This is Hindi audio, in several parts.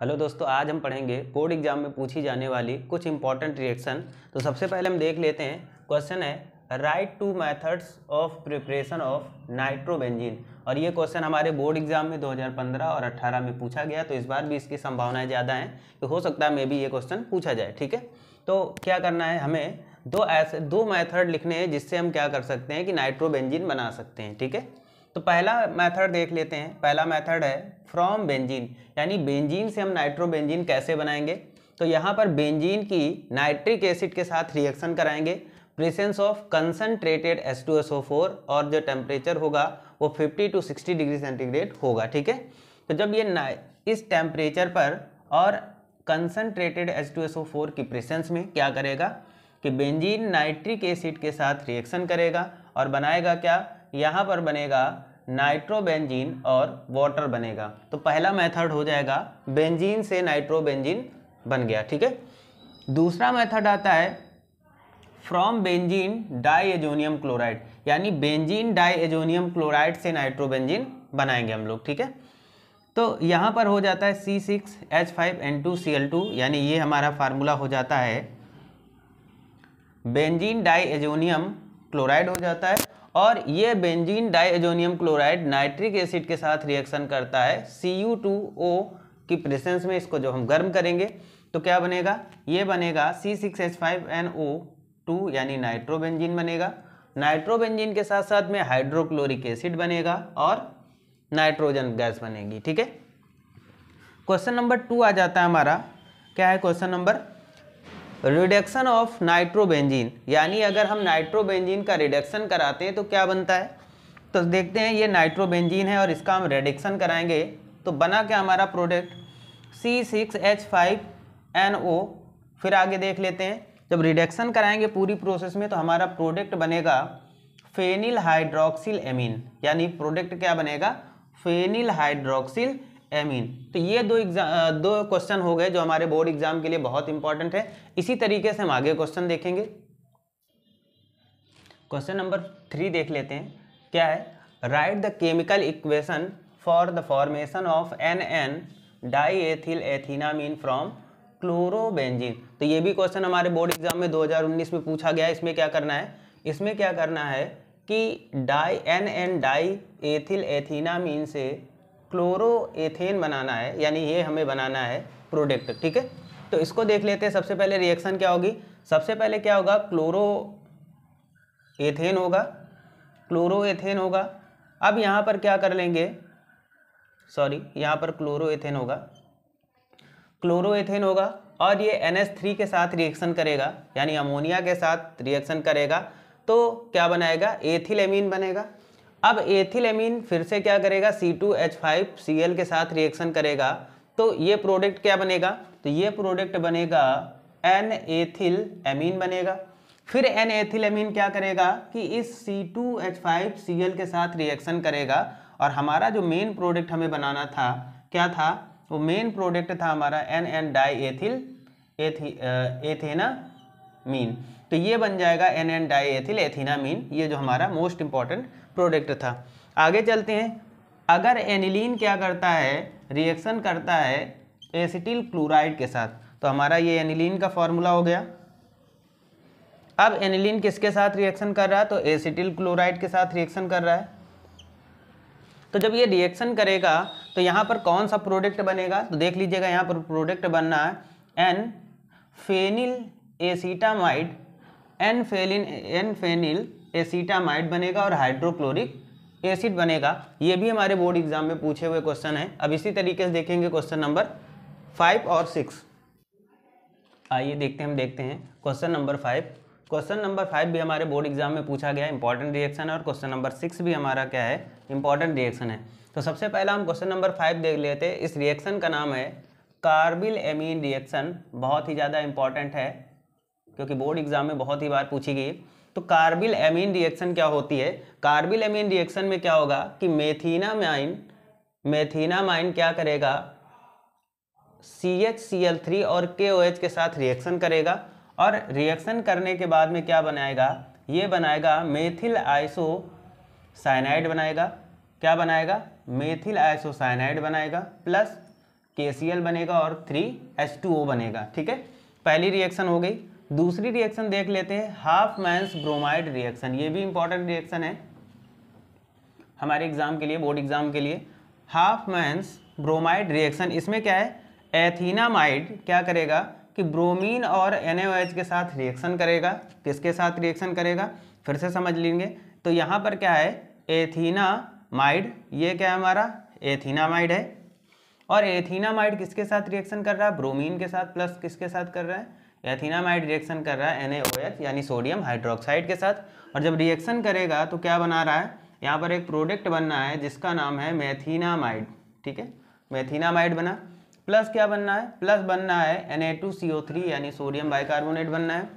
हेलो दोस्तों आज हम पढ़ेंगे बोर्ड एग्जाम में पूछी जाने वाली कुछ इंपॉर्टेंट रिएक्शन तो सबसे पहले हम देख लेते हैं क्वेश्चन है write to methods of preparation of nitrobenzene और ये क्वेश्चन हमारे बोर्ड एग्जाम में 2015 और 18 में पूछा गया तो इस बार भी इसकी संभावनाएं ज़्यादा हैं कि हो सकता है मे भी ये क्वेश्चन पूछा जाए ठीक है तो क्या करना है हमें दो ऐसे दो मैथड लिखने हैं जिससे हम क्या कर सकते हैं कि नाइट्रोबेंजिन बना सकते हैं ठीक है तो पहला मेथड देख लेते हैं पहला मेथड है फ्रॉम बेंजीन यानी बेंजीन से हम नाइट्रोबेंजीन कैसे बनाएंगे तो यहाँ पर बेंजीन की नाइट्रिक एसिड के साथ रिएक्शन कराएंगे प्रेसेंस ऑफ कंसनट्रेटेड H2SO4 और जो टेम्परेचर होगा वो 50 टू 60 डिग्री सेंटीग्रेड होगा ठीक है तो जब ये ना इस टेम्परेचर पर और कंसनट्रेटेड H2SO4 की प्रेसेंस में क्या करेगा कि बेंजीन नाइट्रिक एसिड के साथ रिएक्शन करेगा और बनाएगा क्या यहाँ पर बनेगा नाइट्रोबेंजीन और वाटर बनेगा तो पहला मेथड हो जाएगा बेंजीन से नाइट्रोबेंजीन बन गया ठीक है दूसरा मेथड आता है from benzene diazonium chloride यानी बेंजीन डाई एजोनियम क्लोराइड से नाइट्रोबेंजीन बनाएंगे हम लोग ठीक है तो यहाँ पर हो जाता है C six H five N two C L two यानी ये हमारा फार्मूला हो जाता है बेंजीन डाई एजोनियम क्लोराइड हो जाता है और ये benzene diazonium chloride nitric acid के साथ रिएक्शन करता है सी यू टू ओ की प्रेसेंस में इसको जब हम गर्म करेंगे तो क्या बनेगा ये बनेगा C six H five N O two यानी नाइट्रोबेंजीन बनेगा नाइट्रोबेंजीन के साथ साथ में हाइड्रोक्लोरिक एसिड बनेगा और नाइट्रोजन गैस बनेगी ठीक है क्वेश्चन नंबर टू आ जाता है हमारा क्या है question number reduction of nitrobenzene यानी अगर हम नाइट्रोबेंजीन का रिडक्शन कराते हैं तो क्या बनता है तो देखते हैं ये नाइट्रोबेंजीन है और इसका हम रिडक्शन कराएंगे तो बना क्या हमारा product C six H five N O फिर आगे देख लेते हैं जब रिडक्शन कराएंगे पूरी प्रोसेस में तो हमारा प्रोडक्ट बनेगा फेनिल हाइड्रोक्सिल एमिन यानी प्रोडक्ट क्या बनेगा फेनिल हाइड्रोक्सिल एमीन तो ये दो एग्जाम दो क्वेश्चन हो गए जो हमारे बोर्ड एग्जाम के लिए बहुत इंपॉर्टेंट है इसी तरीके से हम आगे क्वेश्चन देखेंगे क्वेश्चन नंबर थ्री देख लेते हैं क्या है write the chemical equation for the formation of N N di ethyl ethanamine from chlorobenzene तो ये भी क्वेश्चन हमारे बोर्ड एग्जाम में 2019 में पूछा गया इसमें क्या करना है इसमें क्या करना है कि di N N di ethyl ethanamine से क्लोरोएथेन बनाना है यानी ये हमें बनाना है प्रोडक्ट ठीक है तो इसको देख लेते हैं सबसे पहले रिएक्शन क्या होगी सबसे पहले क्या होगा क्लोरो एथेन होगा क्लोरोएथेन होगा अब यहाँ पर क्या कर लेंगे सॉरी यहाँ पर क्लोरोएथेन होगा क्लोरोएथेन होगा और ये थ्री के साथ रिएक्शन करेगा यानी अमोनिया के साथ रिएक्शन करेगा तो क्या बनाएगा एथिलेमीन बनेगा अब एथिलेमीन फिर से क्या करेगा C two H five C L के साथ रिएक्शन करेगा तो ये प्रोडक्ट क्या बनेगा तो ये प्रोडक्ट बनेगा एन एथिल एमीन बनेगा फिर एन एथिल एमीन क्या करेगा कि इस C two H five C L के साथ रिएक्शन करेगा और हमारा जो मेन प्रोडक्ट हमें बनाना था क्या था वो मेन प्रोडक्ट था हमारा N N di ethyl ethanamine तो ये बन जाएगा N N di ethyl amine ये जो हमारा मोस्ट इंपॉर्टेंट प्रोडक्ट था आगे चलते हैं अगर एनिलीन क्या करता है रिएक्शन करता है एसिटिल क्लोराइड के साथ तो हमारा ये एनिलीन का फॉर्मूला हो गया अब एनिलीन किसके साथ रिएक्शन कर रहा है तो एसिटिल क्लोराइड के साथ रिएक्शन कर रहा है तो जब ये रिएक्शन करेगा तो यहाँ पर कौन सा प्रोडक्ट बनेगा तो देख लीजिएगा यहाँ पर प्रोडक्ट बनना है एन फेनिल एसीटामाइड एन फेलिन एन फेनिल एसीटामाइड बनेगा और हाइड्रोक्लोरिक एसिड बनेगा ये भी हमारे बोर्ड एग्जाम में पूछे हुए क्वेश्चन है अब इसी तरीके से देखेंगे क्वेश्चन नंबर फाइव और सिक्स आइए देखते हैं हम देखते हैं question number five question number five भी हमारे बोर्ड एग्जाम में पूछा गया इंपॉर्टेंट रिएक्शन है और क्वेश्चन नंबर सिक्स भी हमारा क्या है इंपॉर्टेंट रिएक्शन है तो सबसे पहला हम क्वेश्चन नंबर फाइव देख लेते हैं इस रिएक्शन का नाम है कार्बिल एमीन रिएक्शन बहुत ही ज़्यादा इंपॉर्टेंट है क्योंकि बोर्ड एग्जाम में बहुत ही बार पूछी गई तो कार्बिल एमीन रिएक्शन क्या होती है कार्बिल एमीन रिएक्शन में क्या होगा कि मेथीनामाइन मेथीनामाइन क्या करेगा C H C L three और के ओ एच के साथ रिएक्शन करेगा और रिएक्शन करने के बाद में क्या बनाएगा ये बनाएगा मेथिल आइसो साइनाइड बनाएगा क्या बनाएगा methyl isocyanide plus के बनेगा और थ्री एच टू ओ बनेगा ठीक है पहली रिएक्शन हो गई दूसरी रिएक्शन देख लेते हैं हाफ मैंस ब्रोमाइड रिएक्शन ये भी इंपॉर्टेंट रिएक्शन है हमारे एग्जाम के लिए बोर्ड एग्जाम के लिए हाफ मैंस ब्रोमाइड रिएक्शन इसमें क्या है एथीनामाइड क्या करेगा कि ब्रोमीन और एन के साथ रिएक्शन करेगा किसके साथ रिएक्शन करेगा फिर से समझ लेंगे तो यहाँ पर क्या है एथीनामाइड ये क्या है हमारा एथीनामाइड है और एथीनामाइड किसके साथ रिएक्शन कर रहा है ब्रोमीन के साथ प्लस किसके साथ कर रहा है एथिनामाइड रिएक्शन कर रहा है एन यानी सोडियम हाइड्रोक्साइड के साथ और जब रिएक्शन करेगा तो क्या बना रहा है यहाँ पर एक प्रोडक्ट बनना है जिसका नाम है मैथिनामाइड ठीक है मैथिनामाइड बना प्लस क्या बनना है प्लस बनना है Na2CO3 यानी सोडियम बाइकार्बोनेट बनना है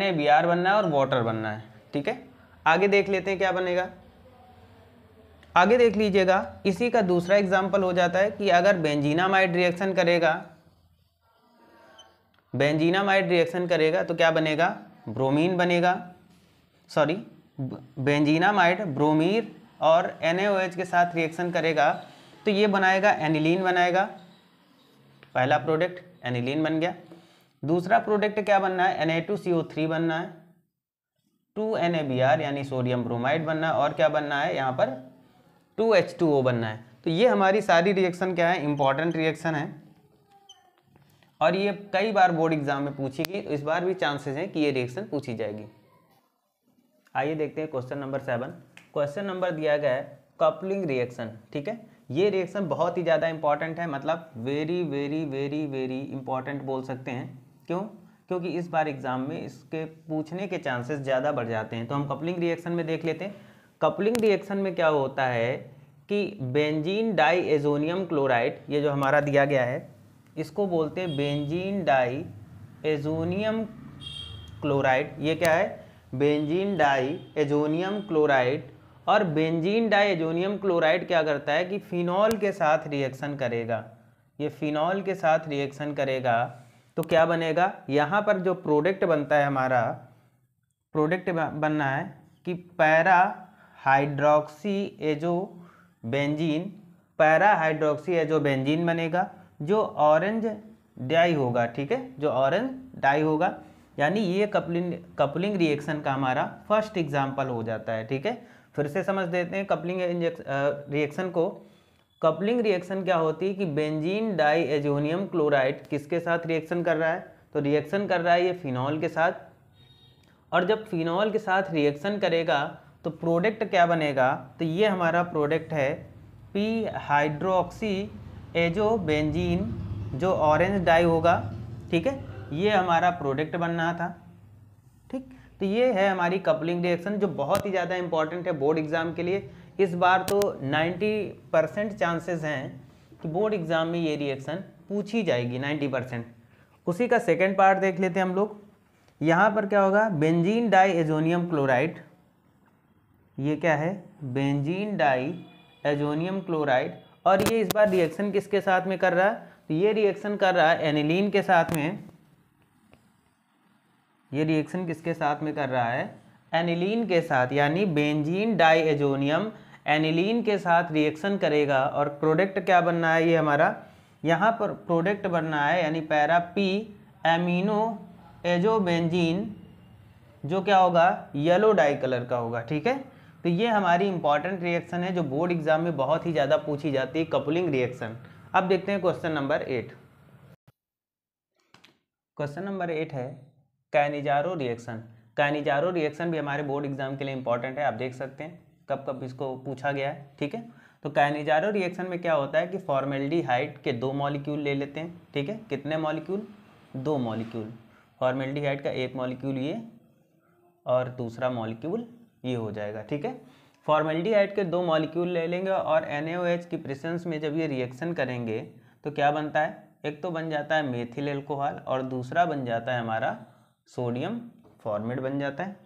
NaBr बनना है और वाटर बनना है ठीक है आगे देख लेते हैं क्या बनेगा आगे देख लीजिएगा इसी का दूसरा एग्जाम्पल हो जाता है कि अगर बेंजीनामाइड रिएक्शन करेगा बेंजीनामाइड रिएक्शन करेगा तो क्या बनेगा ब्रोमीन बनेगा सॉरी बेंजीनामाइड ब्रोमीर और एन के साथ रिएक्शन करेगा तो ये बनाएगा एनिलीन बनाएगा पहला प्रोडक्ट एनिलीन बन गया दूसरा प्रोडक्ट क्या बनना है Na2CO3 बनना है टू एन यानी सोडियम ब्रोमाइड बनना है और क्या बनना है यहाँ पर टू बनना है तो ये हमारी सारी रिएक्शन क्या है इंपॉर्टेंट रिएक्शन है और ये कई बार बोर्ड एग्जाम में पूछी गई तो इस बार भी चांसेस हैं कि ये रिएक्शन पूछी जाएगी आइए देखते हैं question number seven question number दिया गया है कपलिंग रिएक्शन ठीक है ये रिएक्शन बहुत ही ज़्यादा इंपॉर्टेंट है मतलब very very very very important बोल सकते हैं क्यों क्योंकि इस बार एग्जाम में इसके पूछने के चांसेस ज़्यादा बढ़ जाते हैं तो हम कपलिंग रिएक्शन में देख लेते हैं कपलिंग रिएक्शन में क्या होता है कि बेंजीन डाई एजोनियम क्लोराइड ये जो हमारा दिया गया है इसको बोलते हैं बेंजीन डाई एजोनियम क्लोराइड ये क्या है बेंजीन डाई एजोनियम क्लोराइड और बेंजीन डाई एजोनियम क्लोराइड क्या करता है कि फिनॉल के साथ रिएक्शन करेगा ये फिनॉल के साथ रिएक्शन करेगा तो क्या बनेगा यहाँ पर जो प्रोडक्ट बनता है हमारा प्रोडक्ट बनना है कि para hydroxy azobenzene para hydroxy azobenzene बनेगा जो ऑरेंज डाई होगा ठीक है जो ऑरेंज डाई होगा यानी ये कपलिंग कपलिंग रिएक्शन का हमारा फर्स्ट एग्जाम्पल हो जाता है ठीक है फिर से समझ देते हैं कपलिंग रिएक्शन को कपलिंग रिएक्शन क्या होती है कि बेंजीन डाई एजोनियम क्लोराइड किसके साथ रिएक्शन कर रहा है तो रिएक्शन कर रहा है ये फिनॉल के साथ और जब फिनॉल के साथ रिएक्शन करेगा तो प्रोडक्ट क्या बनेगा तो ये हमारा प्रोडक्ट है पी हाइड्रोक्सी एजो बेंजीन जो ऑरेंज डाई होगा ठीक है ये हमारा प्रोडक्ट बनना था ठीक तो ये है हमारी कपलिंग रिएक्शन जो बहुत ही ज़्यादा इंपॉर्टेंट है बोर्ड एग्ज़ाम के लिए इस बार तो 90 परसेंट चांसेस हैं कि बोर्ड एग्ज़ाम में ये रिएक्शन पूछी जाएगी 90 परसेंट उसी का सेकेंड पार्ट देख लेते हैं हम लोग यहाँ पर क्या होगा बेंजीन डाई एजोनियम क्लोराइड ये क्या है बेंजीन डाई एजोनियम क्लोराइड और ये इस बार रिएक्शन किसके साथ में कर रहा है तो ये रिएक्शन कर रहा है एनिलीन के साथ में ये रिएक्शन किसके साथ में कर रहा है एनिलीन के साथ यानी बेंजीन डाइएजोनियम एनिलीन के साथ रिएक्शन करेगा और प्रोडक्ट क्या बनना है ये हमारा यहाँ पर प्रोडक्ट बनना है यानी पैरा पी एमिनो एजोबेंजीन जो क्या होगा येलो डाई कलर का होगा ठीक है तो ये हमारी इंपॉर्टेंट रिएक्शन है जो बोर्ड एग्जाम में बहुत ही ज़्यादा पूछी जाती है कपलिंग रिएक्शन अब देखते हैं question number eight question number eight है कैनिजारो रिएक्शन कैनिजारो रिएक्शन भी हमारे बोर्ड एग्जाम के लिए इंपॉर्टेंट है आप देख सकते हैं कब कब इसको पूछा गया है ठीक है तो कैनिजारो रिएक्शन में क्या होता है कि फॉर्मेलिटी हाइट के दो मॉलिक्यूल ले लेते हैं ठीक है कितने मॉलिक्यूल दो मॉलिक्यूल फॉर्मेलिटी हाइट का एक मॉलिक्यूल ये और दूसरा मॉलिक्यूल ये हो जाएगा ठीक है फॉर्मेलिटीहाइड के दो मॉलिक्यूल ले लेंगे और एन की प्रेजेंस में जब ये रिएक्शन करेंगे तो क्या बनता है एक तो बन जाता है मेथिल एल्कोहल और दूसरा बन जाता है हमारा सोडियम फॉर्मेट बन जाता है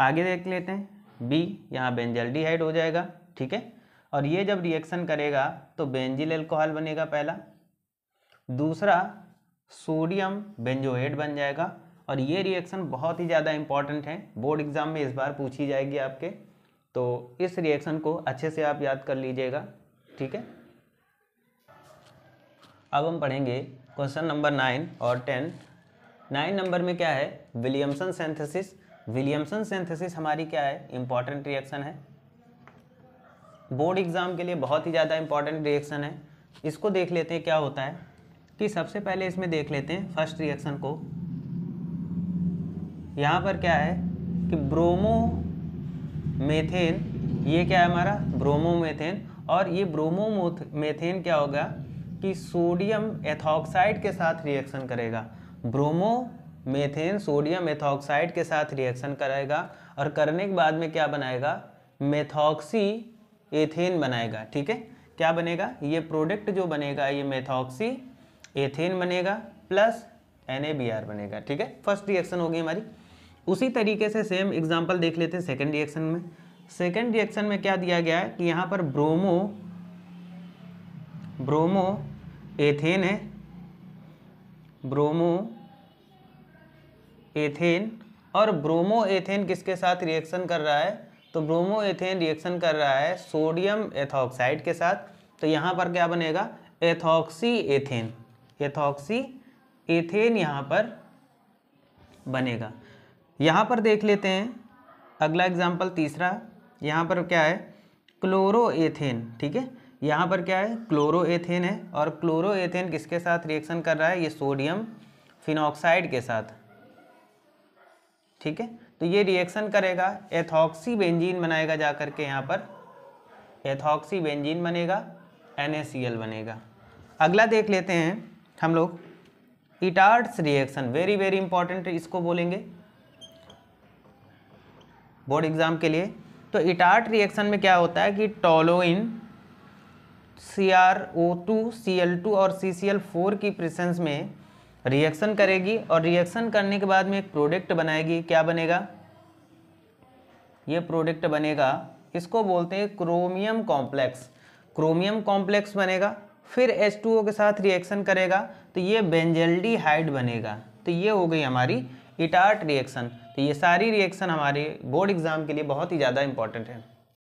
आगे देख लेते हैं बी यहाँ बेंजल्डिहाइड हो जाएगा ठीक है और ये जब रिएक्शन करेगा तो बेंजिल एल्कोहल बनेगा पहला दूसरा सोडियम बेंजोएट बन जाएगा और ये रिएक्शन बहुत ही ज़्यादा इंपॉर्टेंट है बोर्ड एग्जाम में इस बार पूछी जाएगी आपके तो इस रिएक्शन को अच्छे से आप याद कर लीजिएगा ठीक है अब हम पढ़ेंगे क्वेश्चन नंबर नाइन और टेन नाइन नंबर में क्या है विलियमसन सेंथेसिस विलियमसन सेंथेसिस हमारी क्या है इंपॉर्टेंट रिएक्शन है बोर्ड एग्ज़ाम के लिए बहुत ही ज़्यादा इंपॉर्टेंट रिएक्शन है इसको देख लेते हैं क्या होता है कि सबसे पहले इसमें देख लेते हैं फर्स्ट रिएक्शन को यहाँ पर क्या है कि ब्रोमो मेथेन ये क्या है हमारा ब्रोमो मेथेन और ये ब्रोमो मेथेन क्या होगा कि सोडियम एथॉक्साइड के साथ रिएक्शन करेगा ब्रोमो मेथेन सोडियम एथॉक्साइड के साथ रिएक्शन करेगा और करने के बाद में क्या बनाएगा मेथॉक्सी एथेन बनाएगा ठीक है क्या बनेगा ये प्रोडक्ट जो बनेगा ये मेथॉक्सी एथेन बनेगा प्लस एन बनेगा ठीक है फर्स्ट रिएक्शन होगी हमारी उसी तरीके से सेम एग्जाम्पल देख लेते हैं सेकेंड रिएक्शन में सेकेंड रिएक्शन में क्या दिया गया है कि यहाँ पर ब्रोमो ब्रोमो एथेन है ब्रोमो एथेन और ब्रोमो एथेन किसके साथ रिएक्शन कर रहा है तो ब्रोमो एथेन रिएक्शन कर रहा है सोडियम एथॉक्साइड के साथ तो यहाँ पर क्या बनेगा एथॉक्सी एथेन एथॉक्सी एथेन यहाँ पर बनेगा यहाँ पर देख लेते हैं अगला एग्जाम्पल तीसरा यहाँ पर क्या है क्लोरोएथेन ठीक है यहाँ पर क्या है क्लोरोएथेन है और क्लोरोएथेन किसके साथ रिएक्शन कर रहा है ये सोडियम फिनॉक्साइड के साथ ठीक है तो ये रिएक्शन करेगा एथॉक्सी बेंजीन बनाएगा जा करके यहाँ पर एथॉक्सी बेंजीन बनेगा एन बनेगा अगला देख लेते हैं हम लोग Etard's reaction very very important इसको बोलेंगे बोर्ड एग्ज़ाम के लिए तो इटार्ट रिएक्शन में क्या होता है कि toluene C R O two C L two और सी सी एल फोर की प्रेसेंस में रिएक्शन करेगी और रिएक्शन करने के बाद में एक प्रोडक्ट बनाएगी क्या बनेगा ये प्रोडक्ट बनेगा इसको बोलते हैं क्रोमियम कॉम्प्लेक्स क्रोमियम कॉम्प्लेक्स बनेगा फिर H2O के साथ रिएक्शन करेगा तो ये बेंजल्डी हाइड बनेगा तो ये हो गई हमारी इटार्ट रिएक्शन तो ये सारी रिएक्शन हमारे बोर्ड एग्ज़ाम के लिए बहुत ही ज़्यादा इंपॉर्टेंट है